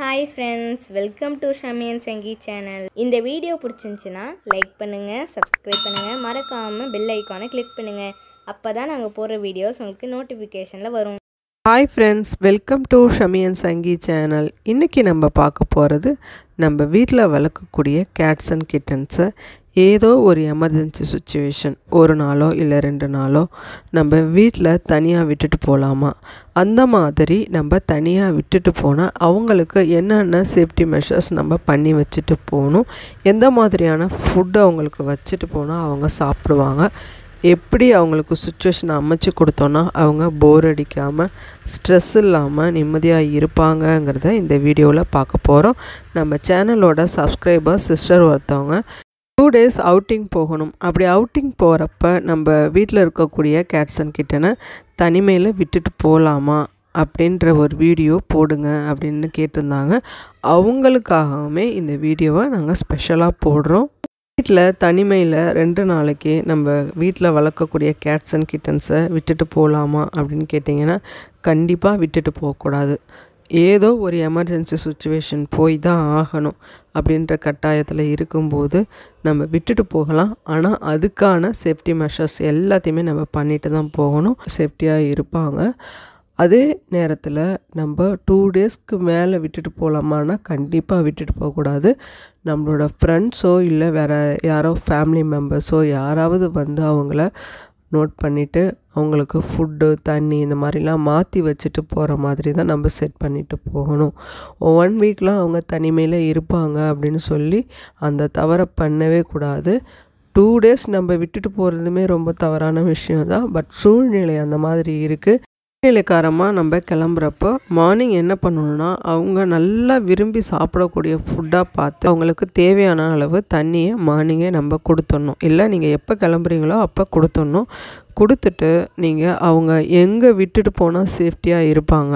hi friends welcome to ஷமியன் சங்கி channel இந்த வீடியோ பிடிச்சிருந்துச்சின்னா லைக் பண்ணுங்கள் சப்ஸ்கிரைப் பண்ணுங்கள் மறக்காமல் பெல் ஐக்கானை கிளிக் பண்ணுங்கள் அப்போ தான் நாங்கள் போடுற வீடியோஸ் உங்களுக்கு நோட்டிஃபிகேஷனில் வரும் ஹாய் ஃப்ரெண்ட்ஸ் வெல்கம் டு ஷமியன் சங்கி சேனல் இன்றைக்கி நம்ம பார்க்க போகிறது நம்ம வீட்டில் வளர்க்கக்கூடிய கேட்ஸ் அண்ட் கிட்டன்ஸை ஏதோ ஒரு எமர்ஜென்சி சுச்சுவேஷன் ஒரு நாளோ இல்லை ரெண்டு நாளோ நம்ம வீட்டில் தனியாக விட்டுட்டு போகலாமா அந்த மாதிரி நம்ம தனியாக விட்டுட்டு போனால் அவங்களுக்கு என்னென்ன சேஃப்டி மெஷர்ஸ் நம்ம பண்ணி வச்சுட்டு போகணும் எந்த மாதிரியான ஃபுட்டு அவங்களுக்கு வச்சுட்டு போனால் அவங்க சாப்பிடுவாங்க எப்படி அவங்களுக்கு சுச்சுவேஷன் அமைச்சு கொடுத்தோன்னா அவங்க போர் அடிக்காமல் ஸ்ட்ரெஸ் இல்லாமல் நிம்மதியாக இருப்பாங்கங்கிறத இந்த வீடியோவில் பார்க்க போகிறோம் நம்ம சேனலோட சப்ஸ்கிரைபர் சிஸ்டர் ஒருத்தவங்க டூ டேஸ் அவுட்டிங் போகணும் அப்படி அவுட்டிங் போகிறப்ப நம்ம வீட்டில் இருக்கக்கூடிய கேட்ஸன் கிட்டன தனிமையில் விட்டுட்டு போகலாமா அப்படின்ற ஒரு வீடியோ போடுங்க அப்படின்னு கேட்டிருந்தாங்க அவங்களுக்காகவுமே இந்த வீடியோவை நாங்கள் ஸ்பெஷலாக போடுறோம் வீட்டில் தனிமையில் ரெண்டு நாளைக்கு நம்ம வீட்டில் வளர்க்கக்கூடிய கேட்ஸ் அண்ட் கிட்டன்ஸை விட்டுட்டு போகலாமா அப்படின்னு கேட்டிங்கன்னா கண்டிப்பாக விட்டுட்டு போகக்கூடாது ஏதோ ஒரு எமர்ஜென்சி சுச்சுவேஷன் போய் தான் ஆகணும் அப்படின்ற கட்டாயத்தில் இருக்கும்போது நம்ம விட்டுட்டு போகலாம் ஆனால் அதுக்கான சேஃப்டி மெஷர்ஸ் எல்லாத்தையுமே நம்ம பண்ணிட்டு தான் போகணும் சேஃப்டியாக இருப்பாங்க அதே நேரத்தில் நம்ம டூ டேஸ்க்கு மேலே விட்டுட்டு போகலாமான்னா கண்டிப்பாக விட்டுட்டு போகக்கூடாது நம்மளோட ஃப்ரெண்ட்ஸோ இல்லை வேறு யாரோ ஃபேமிலி மெம்பர்ஸோ யாராவது வந்து அவங்கள நோட் பண்ணிவிட்டு அவங்களுக்கு ஃபுட்டு தண்ணி இந்த மாதிரிலாம் மாற்றி வச்சுட்டு போகிற மாதிரி தான் நம்ம செட் பண்ணிவிட்டு போகணும் ஒன் வீக்லாம் அவங்க தனிமையில் இருப்பாங்க அப்படின்னு சொல்லி அந்த தவறை பண்ணவே கூடாது டூ டேஸ் நம்ம விட்டுட்டு போகிறதுமே ரொம்ப தவறான விஷயம் தான் பட் சூழ்நிலை அந்த மாதிரி இருக்குது வேலைக்காரமாக நம்ம கிளம்புறப்போ மார்னிங் என்ன பண்ணணும்னா அவங்க நல்லா விரும்பி சாப்பிடக்கூடிய ஃபுட்டாக பார்த்து அவங்களுக்கு தேவையான அளவு தண்ணியை மார்னிங்கே நம்ம கொடுத்துடணும் இல்லை நீங்கள் எப்போ கிளம்புறீங்களோ அப்போ கொடுத்துடணும் கொடுத்துட்டு நீங்கள் அவங்க எங்கே விட்டுட்டு போனால் சேஃப்டியாக இருப்பாங்க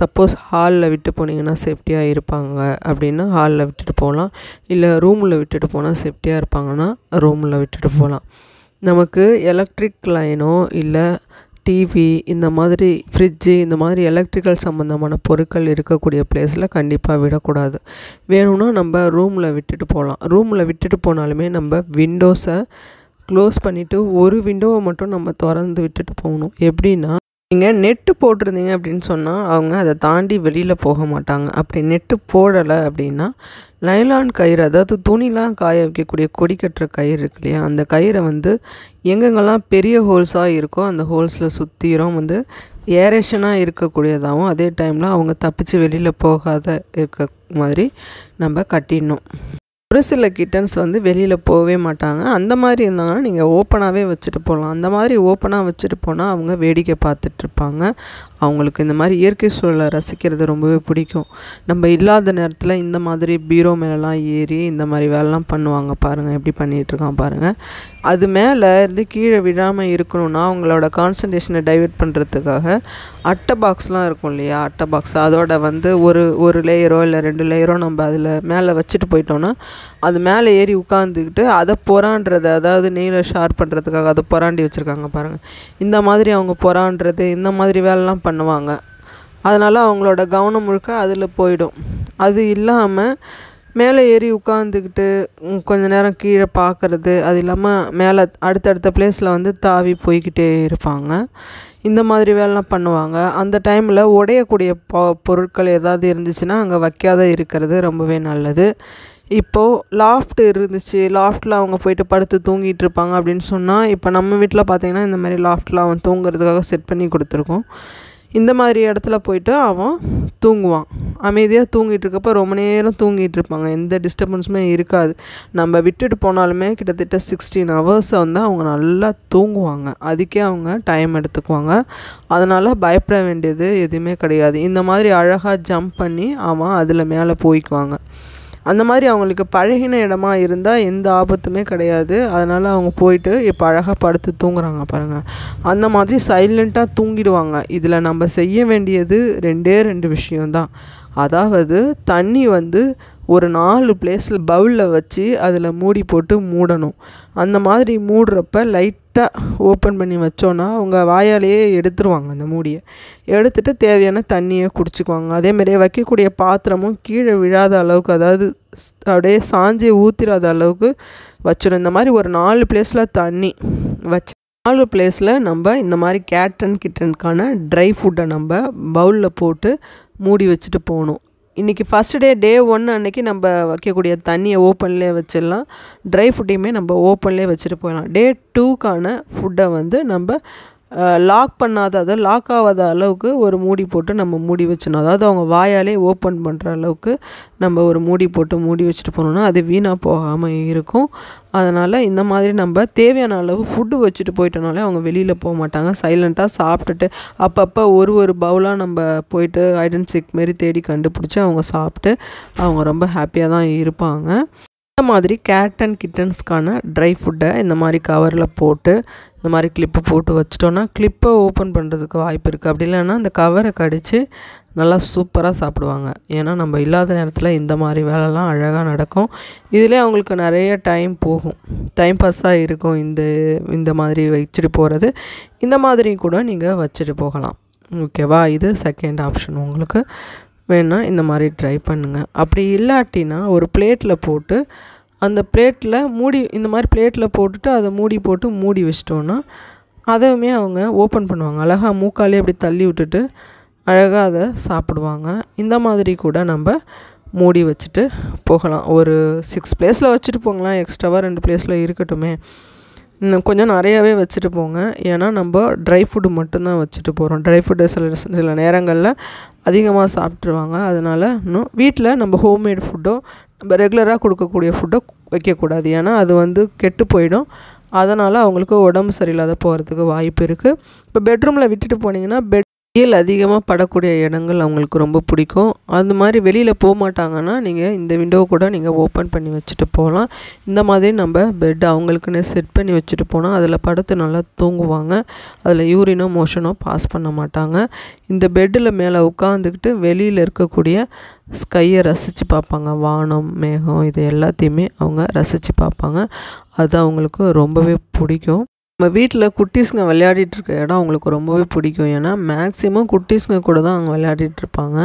சப்போஸ் ஹாலில் விட்டு போனீங்கன்னா சேஃப்டியாக இருப்பாங்க அப்படின்னா ஹாலில் விட்டுட்டு போகலாம் இல்லை ரூமில் விட்டுட்டு போனால் சேஃப்டியாக இருப்பாங்கன்னா ரூமில் விட்டுட்டு போகலாம் நமக்கு எலக்ட்ரிக் லைனோ இல்லை டிவி இந்த மாதிரி ஃப்ரிட்ஜு இந்த மாதிரி எலக்ட்ரிக்கல் சம்மந்தமான பொருட்கள் இருக்கக்கூடிய பிளேஸில் கண்டிப்பாக விடக்கூடாது வேணும்னா நம்ம ரூமில் விட்டுட்டு போகலாம் ரூமில் விட்டுட்டு போனாலுமே நம்ம விண்டோஸை க்ளோஸ் பண்ணிவிட்டு ஒரு விண்டோவை மட்டும் நம்ம திறந்து விட்டுட்டு போகணும் எப்படின்னா நீங்கள் நெட்டு போட்டிருந்தீங்க அப்படின்னு சொன்னால் அவங்க அதை தாண்டி வெளியில் போக மாட்டாங்க அப்படி நெட்டு போடலை அப்படின்னா லைலான் கயிறு அதாவது துணிலாம் காய வைக்கக்கூடிய கொடி கட்டுற கயிறு இருக்கு இல்லையா அந்த கயிறை வந்து எங்கெங்கெல்லாம் பெரிய ஹோல்ஸாக இருக்கோ அந்த ஹோல்ஸில் சுற்றிரும் வந்து ஏரேஷனாக இருக்கக்கூடியதாகவும் அதே டைமில் அவங்க தப்பித்து வெளியில் போகாத இருக்க மாதிரி நம்ம கட்டிடணும் ஒரு சில கிட்டன்ஸ் வந்து வெளியில் போகவே மாட்டாங்க அந்த மாதிரி இருந்தாங்கன்னா நீங்கள் ஓப்பனாகவே வச்சுட்டு போகலாம் அந்த மாதிரி ஓப்பனாக வச்சுட்டு போனால் அவங்க வேடிக்கை பார்த்துட்ருப்பாங்க அவங்களுக்கு இந்த மாதிரி இயற்கை சூழலை ரசிக்கிறது ரொம்பவே பிடிக்கும் நம்ம இல்லாத நேரத்தில் இந்த மாதிரி பீரோ மேலெலாம் ஏறி இந்த மாதிரி வேலைலாம் பண்ணுவாங்க பாருங்கள் எப்படி பண்ணிகிட்ருக்கான் பாருங்கள் அது மேலே இருந்து கீழே விழாமல் இருக்கணும்னா அவங்களோட கான்சன்ட்ரேஷனை டைவெர்ட் பண்ணுறதுக்காக அட்டை பாக்ஸ்லாம் இருக்கும் இல்லையா அட்டை பாக்ஸ் அதோட வந்து ஒரு ஒரு லேயரோ இல்லை ரெண்டு லேயரோ நம்ம அதில் மேலே வச்சுட்டு போயிட்டோன்னா அது மேலே ஏறி உட்காந்துக்கிட்டு அதை புறான்றது அதாவது நெய்லை ஷார்ப் பண்ணுறதுக்காக அதை புறாண்டி வச்சுருக்காங்க பாருங்கள் இந்த மாதிரி அவங்க புறான்றது இந்த மாதிரி வேலைலாம் பண்ணுவாங்க அதனால் அவங்களோட கவனம் முழுக்க அதில் போயிடும் அது இல்லாமல் மேலே ஏறி உட்காந்துக்கிட்டு கொஞ்ச நேரம் கீழே பார்க்குறது அது இல்லாமல் மேலே அடுத்தடுத்த பிளேஸில் வந்து தாவி போய்கிட்டே இருப்பாங்க இந்த மாதிரி வேலைலாம் பண்ணுவாங்க அந்த டைமில் உடையக்கூடிய பொருட்கள் ஏதாவது இருந்துச்சுன்னா அங்கே வைக்காத இருக்கிறது ரொம்பவே நல்லது இப்போது லாஃப்ட் இருந்துச்சு லாஃப்ட்டில் அவங்க போயிட்டு படுத்து தூங்கிட்டு இருப்பாங்க அப்படின்னு சொன்னால் இப்போ நம்ம வீட்டில் பார்த்தீங்கன்னா இந்த மாதிரி லாஃப்டில் அவன் தூங்குறதுக்காக செட் பண்ணி கொடுத்துருக்கோம் இந்த மாதிரி இடத்துல போயிட்டு அவன் தூங்குவான் அமைதியாக தூங்கிட்டு இருக்கப்போ ரொம்ப நேரம் தூங்கிட்டு இருப்பாங்க எந்த டிஸ்டர்பன்ஸுமே இருக்காது நம்ம விட்டுட்டு போனாலுமே கிட்டத்தட்ட சிக்ஸ்டீன் ஹவர்ஸை வந்து அவங்க நல்லா தூங்குவாங்க அதுக்கே அவங்க டைம் எடுத்துக்குவாங்க அதனால் பயப்பட வேண்டியது எதுவுமே கிடையாது இந்த மாதிரி அழகாக ஜம்ப் பண்ணி அவன் அதில் மேலே போய்க்குவாங்க அந்த மாதிரி அவங்களுக்கு பழகின இடமா இருந்தால் எந்த ஆபத்துமே கிடையாது அதனால் அவங்க போயிட்டு இப்போ அழகாக படுத்து தூங்குறாங்க பாருங்கள் அந்த மாதிரி சைலண்ட்டாக தூங்கிடுவாங்க இதில் நம்ம செய்ய வேண்டியது ரெண்டே ரெண்டு விஷயம்தான் அதாவது தண்ணி வந்து ஒரு நாலு பிளேஸில் பவுலில் வச்சு அதில் மூடி போட்டு மூடணும் அந்த மாதிரி மூடுறப்ப லைட் லைட்டாக ஓப்பன் பண்ணி வச்சோன்னா அவங்க வாயாலேயே எடுத்துருவாங்க அந்த மூடியை எடுத்துகிட்டு தேவையான தண்ணியை குடிச்சிக்குவாங்க அதேமாதிரி வைக்கக்கூடிய பாத்திரமும் கீழே விழாத அளவுக்கு அதாவது அப்படியே சாஞ்சி ஊற்றிடாத அளவுக்கு வச்சிடும் இந்த மாதிரி ஒரு நாலு பிளேஸில் தண்ணி வச்சு நாலு பிளேஸில் நம்ம இந்த மாதிரி கேட்டன் கிட்டனுக்கான ட்ரை ஃபுட்டை நம்ம பவுலில் போட்டு மூடி வச்சுட்டு போகணும் இன்றைக்கி ஃபஸ்ட் டே டே ஒன்று அன்றைக்கி நம்ம வைக்கக்கூடிய தண்ணியை ஓப்பன்லேயே வச்சிடலாம் ட்ரை ஃபுட்டையுமே நம்ம ஓப்பன்லேயே வச்சுட்டு போயிடலாம் டே டூக்கான ஃபுட்டை வந்து நம்ம லாக் பண்ணாத அதை லாக் ஆகாத அளவுக்கு ஒரு மூடி போட்டு நம்ம மூடி வச்சிடணும் அதாவது அவங்க வாயாலே ஓப்பன் பண்ணுற அளவுக்கு நம்ம ஒரு மூடி போட்டு மூடி வச்சுட்டு போனோம்னா அது வீணாக போகாமல் இருக்கும் அதனால் இந்த மாதிரி நம்ம தேவையான அளவு ஃபுட்டு வச்சுட்டு போயிட்டனாலே அவங்க வெளியில் போக மாட்டாங்க சைலண்ட்டாக சாப்பிட்டுட்டு அப்பப்போ ஒரு ஒரு பவுலாக நம்ம போயிட்டு ஐடென்ட் சிக் மாரி தேடி கண்டுபிடிச்சி அவங்க சாப்பிட்டு அவங்க ரொம்ப ஹாப்பியாக தான் இருப்பாங்க இந்த மாதிரி கேட் அண்ட் கிட்டன்ஸ்க்கான ட்ரை ஃபுட்டை இந்த மாதிரி கவரில் போட்டு இந்த மாதிரி கிளிப்பை போட்டு வச்சிட்டோன்னா கிளிப்பை ஓப்பன் பண்ணுறதுக்கு வாய்ப்பு இருக்குது அப்படி இல்லைன்னா அந்த கவரை கடித்து நல்லா சூப்பராக சாப்பிடுவாங்க ஏன்னா நம்ம இல்லாத நேரத்தில் இந்த மாதிரி வேலைலாம் அழகாக நடக்கும் இதிலே அவங்களுக்கு நிறைய டைம் போகும் டைம் பாஸாக இருக்கும் இந்த இந்த மாதிரி வச்சுட்டு போகிறது இந்த மாதிரி கூட நீங்கள் வச்சுட்டு போகலாம் ஓகேவா இது செகண்ட் ஆப்ஷன் உங்களுக்கு வேணால் இந்த மாதிரி ட்ரை பண்ணுங்கள் அப்படி இல்லாட்டினா ஒரு பிளேட்டில் போட்டு அந்த பிளேட்டில் மூடி இந்த மாதிரி பிளேட்டில் போட்டுட்டு அதை மூடி போட்டு மூடி வச்சிட்டோன்னா அதுவுமே அவங்க ஓப்பன் பண்ணுவாங்க அழகாக மூக்காலே அப்படி தள்ளி விட்டுட்டு அழகாக அதை சாப்பிடுவாங்க இந்த மாதிரி கூட நம்ம மூடி வச்சுட்டு போகலாம் ஒரு சிக்ஸ் பிளேஸில் வச்சுட்டு போகலாம் எக்ஸ்ட்ராவாக ரெண்டு பிளேஸில் இருக்கட்டும் கொஞ்சம் நிறையாவே வச்சுட்டு போங்க ஏன்னா நம்ம ட்ரை ஃபுட்டு மட்டும்தான் வச்சுட்டு போகிறோம் ட்ரை ஃபுட்டு சில சில நேரங்களில் அதிகமாக சாப்பிட்ருவாங்க அதனால் இன்னும் வீட்டில் நம்ம ஹோம்மேட் ஃபுட்டோ நம்ம ரெகுலராக கொடுக்கக்கூடிய ஃபுட்டோ வைக்கக்கூடாது ஏன்னா அது வந்து கெட்டு போயிடும் அதனால் அவங்களுக்கு உடம்பு சரியில்லாத போகிறதுக்கு வாய்ப்பு இருக்குது இப்போ பெட்ரூமில் விட்டுட்டு போனீங்கன்னா பெட் வெயில் அதிகமாக படக்கூடிய இடங்கள் அவங்களுக்கு ரொம்ப பிடிக்கும் அது மாதிரி வெளியில் போக மாட்டாங்கன்னா நீங்கள் இந்த விண்டோ கூட நீங்கள் ஓப்பன் பண்ணி வச்சுட்டு போகலாம் இந்த மாதிரி நம்ம பெட் அவங்களுக்குன்னு செட் பண்ணி வச்சுட்டு போனால் அதில் படுத்து நல்லா தூங்குவாங்க அதில் யூரினோ மோஷனோ பாஸ் பண்ண மாட்டாங்க இந்த பெட்டில் மேலே உட்காந்துக்கிட்டு வெளியில் இருக்கக்கூடிய ஸ்கையை ரசித்து பார்ப்பாங்க வானம் மேகம் இது எல்லாத்தையுமே அவங்க ரசித்து பார்ப்பாங்க அது அவங்களுக்கு ரொம்பவே பிடிக்கும் நம்ம வீட்டில் குட்டீஸுங்க விளையாடிட்டு இருக்க இடம் அவங்களுக்கு ரொம்பவே பிடிக்கும் ஏன்னா மேக்ஸிமம் குட்டீஸுங்க கூட தான் அவங்க விளையாடிட்டு இருப்பாங்க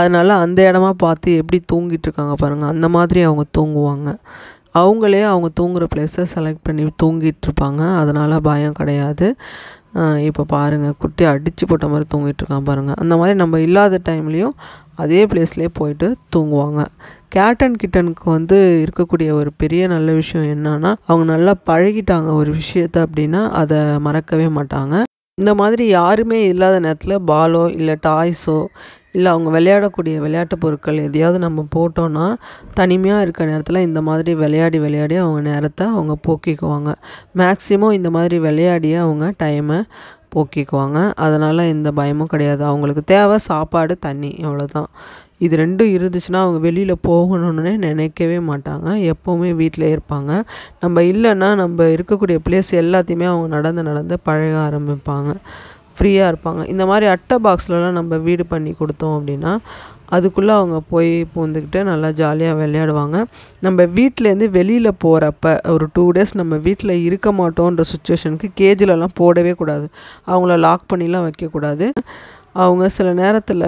அதனால அந்த இடமா பார்த்து எப்படி தூங்கிட்டு இருக்காங்க பாருங்கள் அந்த மாதிரி அவங்க தூங்குவாங்க அவங்களே அவங்க தூங்குகிற பிளேஸை செலக்ட் பண்ணி தூங்கிட்டு இருப்பாங்க அதனால் பயம் கிடையாது இப்போ பாருங்கள் குட்டி அடித்து போட்ட மாதிரி தூங்கிட்டு இருக்கான் பாருங்கள் அந்த மாதிரி நம்ம இல்லாத டைம்லேயும் அதே பிளேஸ்லேயே போயிட்டு தூங்குவாங்க கேட் அண்ட் கிட்டனுக்கு வந்து இருக்கக்கூடிய ஒரு பெரிய நல்ல விஷயம் என்னன்னா அவங்க நல்லா பழகிட்டாங்க ஒரு விஷயத்த அப்படின்னா அதை மறக்கவே மாட்டாங்க இந்த மாதிரி யாருமே இல்லாத நேரத்தில் பாலோ இல்லை டாய்ஸோ இல்லை அவங்க விளையாடக்கூடிய விளையாட்டு பொருட்கள் எதையாவது நம்ம போட்டோன்னா தனிமையாக இருக்க நேரத்தில் இந்த மாதிரி விளையாடி விளையாடி அவங்க நேரத்தை அவங்க போக்கிக்குவாங்க மேக்ஸிமம் இந்த மாதிரி விளையாடி அவங்க டைமை போக்கிக்குவாங்க அதனால் எந்த பயமும் கிடையாது அவங்களுக்கு தேவை சாப்பாடு தண்ணி அவ்வளோதான் இது ரெண்டும் இருந்துச்சுன்னா அவங்க வெளியில் போகணுன்னே நினைக்கவே மாட்டாங்க எப்போவுமே வீட்டிலே இருப்பாங்க நம்ம இல்லைன்னா நம்ம இருக்கக்கூடிய பிளேஸ் எல்லாத்தையுமே அவங்க நடந்து நடந்து பழக ஆரம்பிப்பாங்க ஃப்ரீயாக இருப்பாங்க இந்த மாதிரி அட்டை பாக்ஸ்லலாம் நம்ம வீடு பண்ணி கொடுத்தோம் அப்படின்னா அதுக்குள்ளே அவங்க போய் பூந்துக்கிட்டு நல்லா ஜாலியாக விளையாடுவாங்க நம்ம வீட்டிலேருந்து வெளியில் போகிறப்ப ஒரு டூ டேஸ் நம்ம வீட்டில் இருக்க மாட்டோன்ற சுச்சுவேஷனுக்கு கேஜிலலாம் போடவே கூடாது அவங்கள லாக் பண்ணிலாம் வைக்கக்கூடாது அவங்க சில நேரத்தில்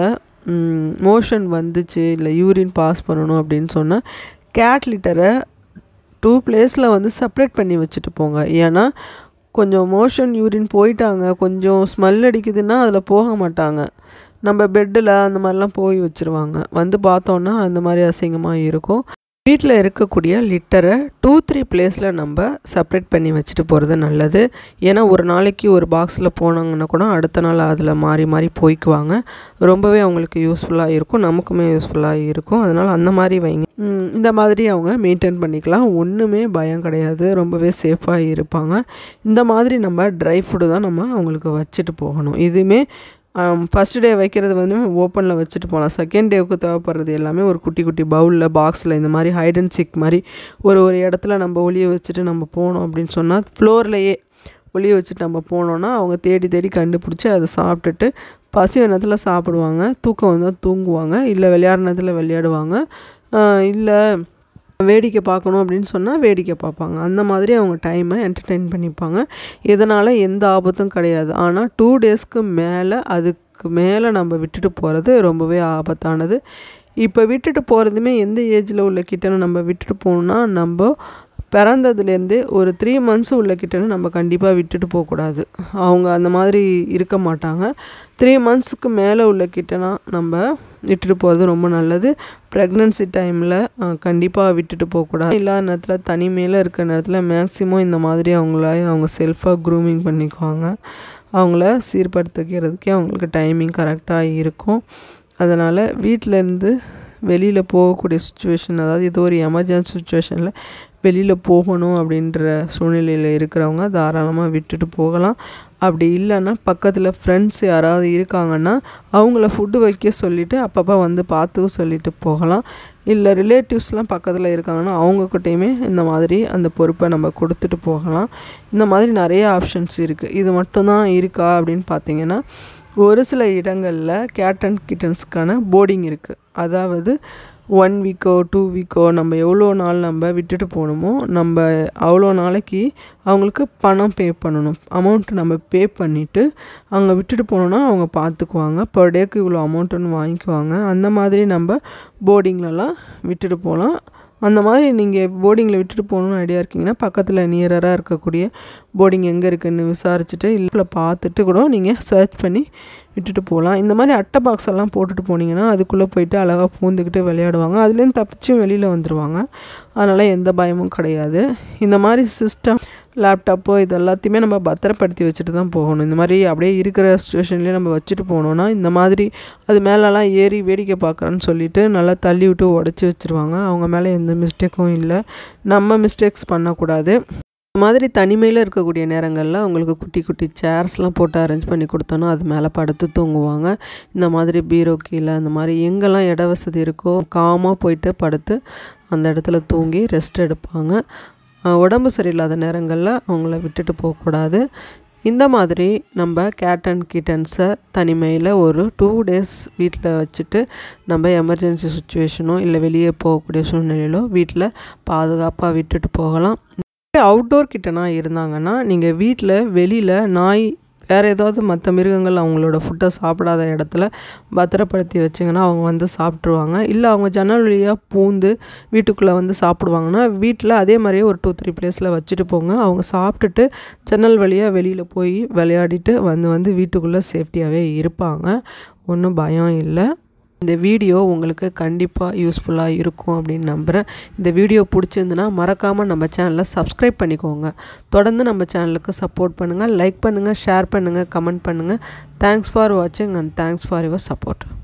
மோஷன் வந்துச்சு இல்லை யூரின் பாஸ் பண்ணணும் அப்படின்னு சொன்னால் கேட் லிட்டரை டூ பிளேஸில் வந்து செப்ரேட் பண்ணி வச்சுட்டு போங்க ஏன்னா கொஞ்சம் மோஷன் யூரின் போயிட்டாங்க கொஞ்சம் ஸ்மெல் அடிக்குதுன்னா அதில் போக மாட்டாங்க நம்ம பெட்டில் அந்த மாதிரிலாம் போய் வச்சுருவாங்க வந்து பார்த்தோன்னா அந்த மாதிரி அசிங்கமாக இருக்கும் வீட்டில் இருக்கக்கூடிய லிட்டரை டூ த்ரீ பிளேஸில் நம்ம செப்ரேட் பண்ணி வச்சுட்டு போகிறது நல்லது ஏன்னா ஒரு நாளைக்கு ஒரு பாக்ஸில் போனாங்கன்னா கூட அடுத்த நாள் அதில் மாறி மாறி போய்க்குவாங்க ரொம்பவே அவங்களுக்கு யூஸ்ஃபுல்லாக இருக்கும் நமக்குமே யூஸ்ஃபுல்லாக இருக்கும் அதனால் அந்த மாதிரி வைங்க இந்த மாதிரி அவங்க மெயின்டைன் பண்ணிக்கலாம் ஒன்றுமே பயம் கிடையாது ரொம்பவே சேஃபாக இருப்பாங்க இந்த மாதிரி நம்ம ட்ரை ஃபுட்டு தான் நம்ம அவங்களுக்கு வச்சுட்டு போகணும் இதுவுமே ஃபஸ்ட் டே வைக்கிறது வந்து ஓப்பனில் வச்சுட்டு போகலாம் செகண்ட் டேவுக்கு தேவைப்படுறது எல்லாமே ஒரு குட்டி குட்டி பவுலில் பாக்ஸில் இந்த மாதிரி ஹைட் அண்ட் சிக் மாதிரி ஒரு ஒரு இடத்துல நம்ம ஒளியை வச்சுட்டு நம்ம போனோம் அப்படின்னு சொன்னால் ஃப்ளோர்லேயே ஒளியை வச்சுட்டு நம்ம போனோன்னா அவங்க தேடி தேடி கண்டுபிடிச்சி அதை சாப்பிட்டுட்டு பசி நேரத்தில் சாப்பிடுவாங்க தூக்கம் வந்தால் தூங்குவாங்க இல்லை விளையாடுனதில் விளையாடுவாங்க இல்லை வேடிக்கை பார்க்கணும் அப்படின்னு சொன்னால் வேடிக்கை பார்ப்பாங்க அந்த மாதிரி அவங்க டைமை என்டர்டெயின் பண்ணிப்பாங்க இதனால் எந்த ஆபத்தும் கிடையாது ஆனால் டூ டேஸ்க்கு மேலே அதுக்கு மேலே நம்ம விட்டுட்டு போகிறது ரொம்பவே ஆபத்தானது இப்போ விட்டுட்டு போகிறதுமே எந்த ஏஜில் உள்ள கிட்டனு நம்ம விட்டுட்டு போகணுன்னா நம்ம பிறந்ததுலேருந்து ஒரு த்ரீ மந்த்ஸ் உள்ள கிட்டனு நம்ம கண்டிப்பாக விட்டுட்டு போகக்கூடாது அவங்க அந்த மாதிரி இருக்க மாட்டாங்க த்ரீ மந்த்ஸுக்கு மேலே உள்ள கிட்டனா நம்ம விட்டுட்டு போகிறது ரொம்ப நல்லது ப்ரெக்னன்சி டைமில் கண்டிப்பாக விட்டுட்டு போகக்கூடாது இல்லாத நேரத்தில் தனிமையில் இருக்கிற நேரத்தில் மேக்ஸிமம் இந்த மாதிரி அவங்கள அவங்க செல்ஃபாக க்ரூமிங் பண்ணிக்குவாங்க அவங்கள சீர்படுத்திக்கிறதுக்கே அவங்களுக்கு டைமிங் கரெக்டாக இருக்கும் அதனால் வீட்டிலேருந்து வெளியில் போகக்கூடிய சுச்சுவேஷன் அதாவது ஏதோ ஒரு எமர்ஜென்சி சுச்சுவேஷனில் வெளியில் போகணும் அப்படின்ற சூழ்நிலையில் இருக்கிறவங்க தாராளமாக விட்டுட்டு போகலாம் அப்படி இல்லைன்னா பக்கத்தில் ஃப்ரெண்ட்ஸ் யாராவது இருக்காங்கன்னா அவங்கள ஃபுட்டு வைக்க சொல்லிவிட்டு அப்பப்போ வந்து பார்த்து சொல்லிவிட்டு போகலாம் இல்லை ரிலேட்டிவ்ஸ்லாம் பக்கத்தில் இருக்காங்கன்னா அவங்கக்கிட்டையுமே இந்த மாதிரி அந்த பொறுப்பை நம்ம கொடுத்துட்டு போகலாம் இந்த மாதிரி நிறைய ஆப்ஷன்ஸ் இருக்குது இது மட்டும்தான் இருக்கா அப்படின்னு பார்த்தீங்கன்னா ஒரு சில இடங்களில் கேட் அண்ட் கிட்டன்ஸ்க்கான போர்டிங் இருக்குது அதாவது ஒன் வீக்கோ டூ வீக்கோ நம்ம எவ்வளோ நாள் நம்ம விட்டுட்டு போகணுமோ நம்ம அவ்வளோ நாளைக்கு அவங்களுக்கு பணம் பே பண்ணணும் அமௌண்ட்டு நம்ம பே பண்ணிவிட்டு அங்கே விட்டுட்டு போனோன்னா அவங்க பார்த்துக்குவாங்க பர் டேக்கு இவ்வளோ அமௌண்ட்டுன்னு வாங்கிக்குவாங்க அந்த மாதிரி நம்ம போர்டிங்லலாம் விட்டுட்டு போகலாம் அந்த மாதிரி நீங்கள் போர்டிங்கில் விட்டுட்டு போகணுன்னு ஐடியா இருக்கீங்கன்னா பக்கத்தில் நியரராக இருக்கக்கூடிய போர்டிங் எங்கே இருக்குதுன்னு விசாரிச்சுட்டு இல்லை பார்த்துட்டு கூட நீங்கள் சர்ச் பண்ணி விட்டுட்டு போகலாம் இந்த மாதிரி அட்டை பாக்ஸ் எல்லாம் போட்டுட்டு போனீங்கன்னா அதுக்குள்ளே போயிட்டு அழகாக பூந்துக்கிட்டு விளையாடுவாங்க அதுலேருந்து தப்பிச்சும் வெளியில் வந்துடுவாங்க அதனால் எந்த பயமும் கிடையாது இந்த மாதிரி சிஸ்டம் லேப்டாப்போ இது எல்லாத்தையுமே நம்ம பத்திரப்படுத்தி வச்சுட்டு தான் போகணும் இந்த மாதிரி அப்படியே இருக்கிற சுச்சுவேஷன்லேயே நம்ம வச்சுட்டு போகணுன்னா இந்த மாதிரி அது மேலெலாம் ஏறி வேடிக்கை பார்க்குறேன்னு சொல்லிட்டு நல்லா தள்ளி விட்டு உடச்சி வச்சுருவாங்க அவங்க மேலே எந்த மிஸ்டேக்கும் இல்லை நம்ம மிஸ்டேக்ஸ் பண்ணக்கூடாது இந்த மாதிரி தனிமையில் இருக்கக்கூடிய நேரங்களில் அவங்களுக்கு குட்டி குட்டி சேர்ஸ்லாம் போட்டு அரேஞ்ச் பண்ணி கொடுத்தோன்னா அது மேலே படுத்து தூங்குவாங்க இந்த மாதிரி பீரோ கீழே அந்த மாதிரி எங்கெல்லாம் இட வசதி இருக்கோ காமாக போயிட்டு படுத்து அந்த இடத்துல தூங்கி ரெஸ்ட் எடுப்பாங்க உடம்பு சரியில்லாத நேரங்களில் அவங்கள விட்டுட்டு போகக்கூடாது இந்த மாதிரி நம்ம கேட் அண்ட் கிட்டன்ஸை தனிமையில் ஒரு டூ டேஸ் வீட்டில் வச்சுட்டு நம்ம எமர்ஜென்சி சுச்சுவேஷனோ இல்லை வெளியே போகக்கூடிய சூழ்நிலையிலோ வீட்டில் பாதுகாப்பாக விட்டுட்டு போகலாம் அவுட்டோர் கிட்டனாக இருந்தாங்கன்னா நீங்கள் வீட்டில் வெளியில் நாய் வேறு ஏதாவது மற்ற மிருகங்கள் அவங்களோட ஃபுட்டை சாப்பிடாத இடத்துல பத்திரப்படுத்தி வச்சிங்கன்னா அவங்க வந்து சாப்பிட்ருவாங்க இல்லை அவங்க ஜன்னல் வழியாக பூந்து வீட்டுக்குள்ளே வந்து சாப்பிடுவாங்கன்னா வீட்டில் அதே மாதிரியே ஒரு டூ த்ரீ பிளேஸில் வச்சுட்டு போங்க அவங்க சாப்பிட்டுட்டு ஜன்னல் வழியாக வெளியில் போய் விளையாடிட்டு வந்து வந்து வீட்டுக்குள்ளே சேஃப்டியாகவே இருப்பாங்க ஒன்றும் பயம் இல்லை இந்த வீடியோ உங்களுக்கு கண்டிப்பாக யூஸ்ஃபுல்லாக இருக்கும் அப்படின்னு நம்புகிறேன் இந்த வீடியோ பிடிச்சிருந்துன்னா மறக்காமல் நம்ம சேனலை சப்ஸ்கிரைப் பண்ணிக்கோங்க தொடர்ந்து நம்ம சேனலுக்கு சப்போர்ட் பண்ணுங்கள் லைக் பண்ணுங்கள் ஷேர் பண்ணுங்கள் கமெண்ட் பண்ணுங்கள் தேங்க்ஸ் ஃபார் வாட்சிங் and thanks for your support